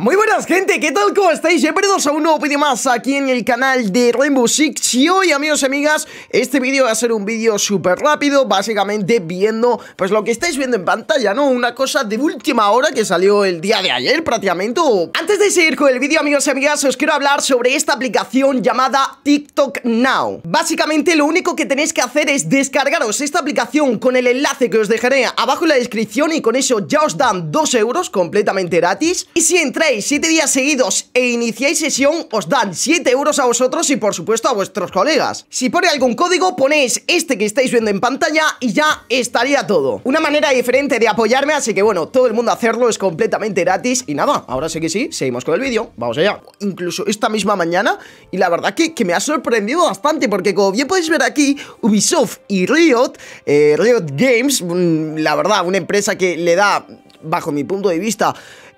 Muy buenas gente, ¿qué tal? ¿Cómo estáis? Bienvenidos a un nuevo vídeo más aquí en el canal de Rainbow Six Y hoy amigos y amigas, este vídeo va a ser un vídeo súper rápido Básicamente viendo, pues lo que estáis viendo en pantalla, ¿no? Una cosa de última hora que salió el día de ayer prácticamente Antes de seguir con el vídeo amigos y amigas, os quiero hablar sobre esta aplicación llamada TikTok Now Básicamente lo único que tenéis que hacer es descargaros esta aplicación con el enlace que os dejaré abajo en la descripción Y con eso ya os dan 2 euros completamente gratis Y si entráis 7 días seguidos e iniciáis sesión, os dan 7 euros a vosotros y por supuesto a vuestros colegas. Si pone algún código, ponéis este que estáis viendo en pantalla y ya estaría todo. Una manera diferente de apoyarme, así que bueno, todo el mundo hacerlo es completamente gratis. Y nada, ahora sí que sí, seguimos con el vídeo, vamos allá. Incluso esta misma mañana, y la verdad que, que me ha sorprendido bastante, porque como bien podéis ver aquí, Ubisoft y Riot, eh, Riot Games, mm, la verdad, una empresa que le da bajo mi punto de vista,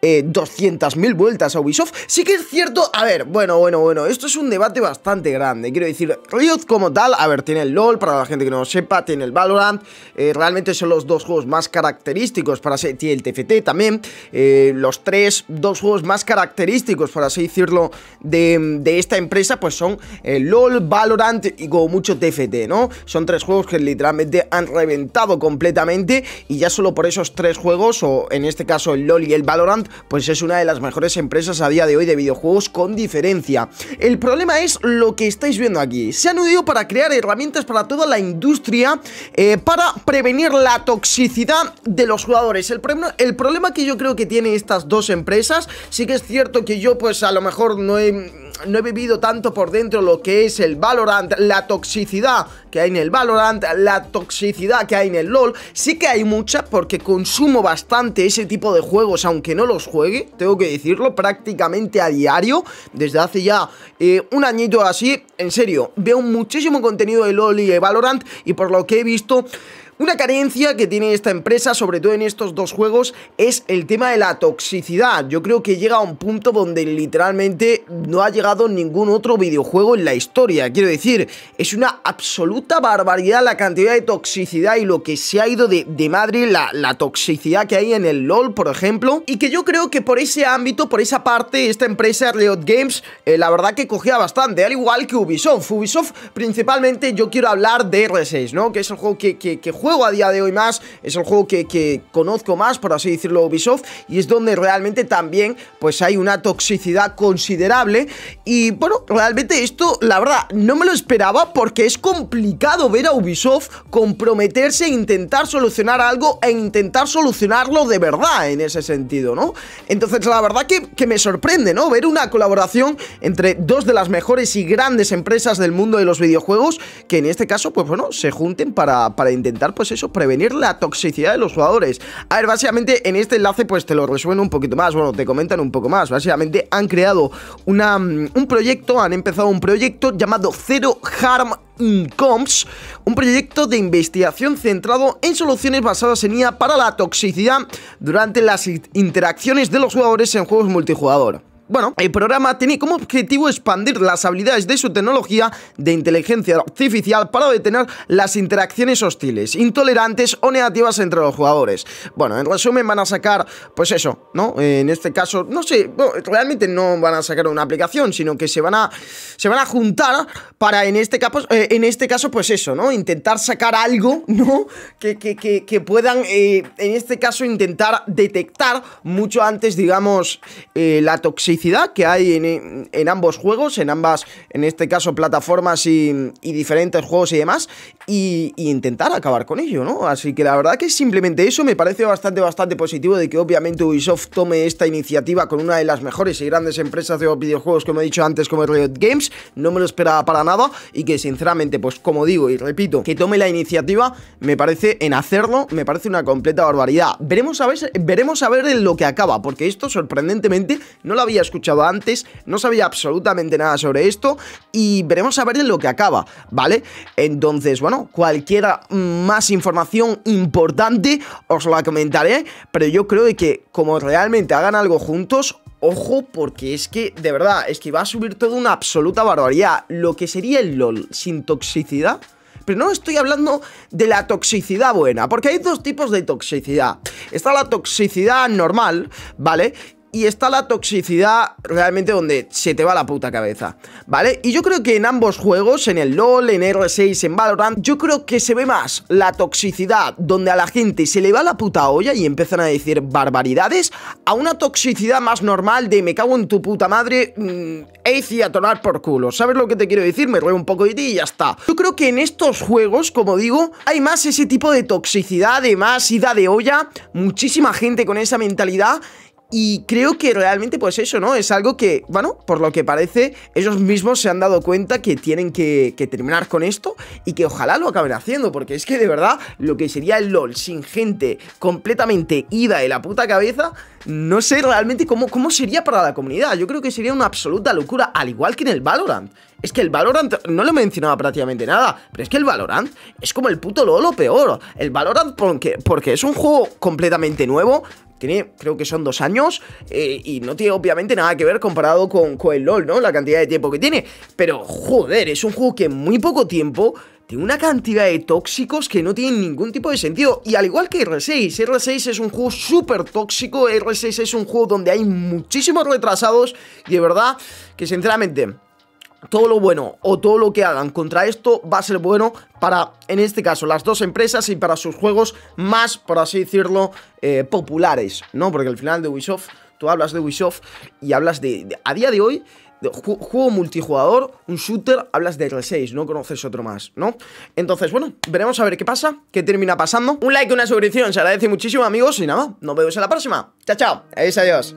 200.000 eh, vueltas a Ubisoft. Sí que es cierto, a ver, bueno, bueno, bueno, esto es un debate bastante grande. Quiero decir, Riot como tal, a ver, tiene el LOL, para la gente que no lo sepa, tiene el Valorant, eh, realmente son los dos juegos más característicos para ser, tiene el TFT también, eh, los tres, dos juegos más característicos, por así decirlo, de, de esta empresa, pues son el LOL, Valorant y como mucho TFT, ¿no? Son tres juegos que literalmente han reventado completamente y ya solo por esos tres juegos, o en este caso el LOL y el Valorant, pues es una de las mejores empresas a día de hoy de videojuegos con diferencia. El problema es lo que estáis viendo aquí. Se han unido para crear herramientas para toda la industria eh, para prevenir la toxicidad de los jugadores. El, el problema que yo creo que tienen estas dos empresas, sí que es cierto que yo pues a lo mejor no he no he vivido tanto por dentro lo que es el Valorant, la toxicidad que hay en el Valorant, la toxicidad que hay en el LOL. Sí que hay mucha porque consumo bastante ese tipo de juegos, aunque no los juegue, tengo que decirlo, prácticamente a diario, desde hace ya eh, un añito así. En serio, veo muchísimo contenido de LOL y de Valorant y por lo que he visto... Una carencia que tiene esta empresa, sobre todo en estos dos juegos, es el tema de la toxicidad. Yo creo que llega a un punto donde literalmente no ha llegado ningún otro videojuego en la historia. Quiero decir, es una absoluta barbaridad la cantidad de toxicidad y lo que se ha ido de, de madre, la, la toxicidad que hay en el LOL, por ejemplo. Y que yo creo que por ese ámbito, por esa parte, esta empresa, Riot Games, eh, la verdad que cogía bastante, al igual que Ubisoft. Ubisoft, principalmente, yo quiero hablar de R6, ¿no? Que es el juego que juega juego a día de hoy más, es el juego que, conozco más, por así decirlo, Ubisoft, y es donde realmente también pues hay una toxicidad considerable y bueno, realmente esto, la verdad, no me lo esperaba porque es complicado ver a Ubisoft comprometerse e intentar solucionar algo e intentar solucionarlo de verdad en ese sentido, ¿no? Entonces, la verdad que, que me sorprende, ¿no? Ver una colaboración entre dos de las mejores y grandes empresas del mundo de los videojuegos que en este caso, pues bueno, se junten para, para intentar pues eso, prevenir la toxicidad de los jugadores. A ver, básicamente en este enlace pues te lo resumen un poquito más, bueno, te comentan un poco más. Básicamente han creado una, mm, un proyecto, han empezado un proyecto llamado Zero Harm Comps un proyecto de investigación centrado en soluciones basadas en IA para la toxicidad durante las interacciones de los jugadores en juegos multijugador. Bueno, el programa tiene como objetivo expandir las habilidades de su tecnología de inteligencia artificial para detener las interacciones hostiles, intolerantes o negativas entre los jugadores. Bueno, en resumen van a sacar, pues eso, ¿no? En este caso, no sé, realmente no van a sacar una aplicación, sino que se van a, se van a juntar para en este, caso, eh, en este caso, pues eso, ¿no? Intentar sacar algo, ¿no? Que, que, puedan, eh, en este caso, intentar detectar mucho antes, digamos, eh, la toxicidad que hay en, ambos juegos, en ambas, en este caso, plataformas y, diferentes juegos y demás, y, intentar acabar con ello, ¿no? Así que la verdad que simplemente eso me parece bastante, bastante positivo de que obviamente Ubisoft tome esta iniciativa con una de las mejores y grandes empresas de videojuegos, como he dicho antes, como Riot Games, no me lo esperaba para nada, y que sinceramente, pues como digo y repito, que tome la iniciativa, me parece en hacerlo, me parece una completa barbaridad. Veremos a ver, veremos a ver en lo que acaba, porque esto sorprendentemente no lo había escuchado antes, no sabía absolutamente nada sobre esto y veremos a ver en lo que acaba, ¿vale? Entonces, bueno, cualquiera más información importante os la comentaré, pero yo creo que como realmente hagan algo juntos, ojo, porque es que, de verdad, es que va a subir todo una absoluta barbaridad. Lo que sería el LOL sin toxicidad. Pero no estoy hablando de la toxicidad buena, porque hay dos tipos de toxicidad. Está la toxicidad normal, ¿vale? y está la toxicidad realmente donde se te va la puta cabeza, ¿vale? Y yo creo que en ambos juegos, en el LoL, en R6, en Valorant, yo creo que se ve más la toxicidad donde a la gente se le va la puta olla y empiezan a decir barbaridades, a una toxicidad más normal de me cago en tu puta madre, ace mm, y a tomar por culo, ¿sabes lo que te quiero decir? Me ruego un poco de ti y ya está. Yo creo que en estos juegos, como digo, hay más ese tipo de toxicidad, de más ida de olla, muchísima gente con esa mentalidad y creo que realmente pues eso, ¿no? Es algo que, bueno, por lo que parece, ellos mismos se han dado cuenta que tienen que, terminar con esto y que ojalá lo acaben haciendo, porque es que de verdad lo que sería el LOL sin gente completamente ida de la puta cabeza, no sé realmente cómo, cómo sería para la comunidad. Yo creo que sería una absoluta locura, al igual que en el Valorant. Es que el Valorant no lo mencionado prácticamente nada, pero es que el Valorant es como el puto LOL o peor. El Valorant porque, porque es un juego completamente nuevo, tiene, creo que son dos años, eh, y no tiene obviamente nada que ver comparado con, con el LOL, ¿no? La cantidad de tiempo que tiene. Pero, joder, es un juego que en muy poco tiempo tiene una cantidad de tóxicos que no tienen ningún tipo de sentido. Y al igual que R6, R6 es un juego súper tóxico, R6 es un juego donde hay muchísimos retrasados, y de verdad que sinceramente todo lo bueno o todo lo que hagan contra esto va a ser bueno para, en este caso, las dos empresas y para sus juegos más, por así decirlo, eh, populares, ¿no? Porque al final de Ubisoft, tú hablas de Ubisoft y hablas de, a día de hoy, juego multijugador, un shooter, hablas de R6, no conoces otro más, ¿no? Entonces, bueno, veremos a ver qué pasa, qué termina pasando. Un like, una suscripción, se agradece muchísimo, amigos, y nada, nos vemos en la próxima. Chao, chao, adiós, adiós.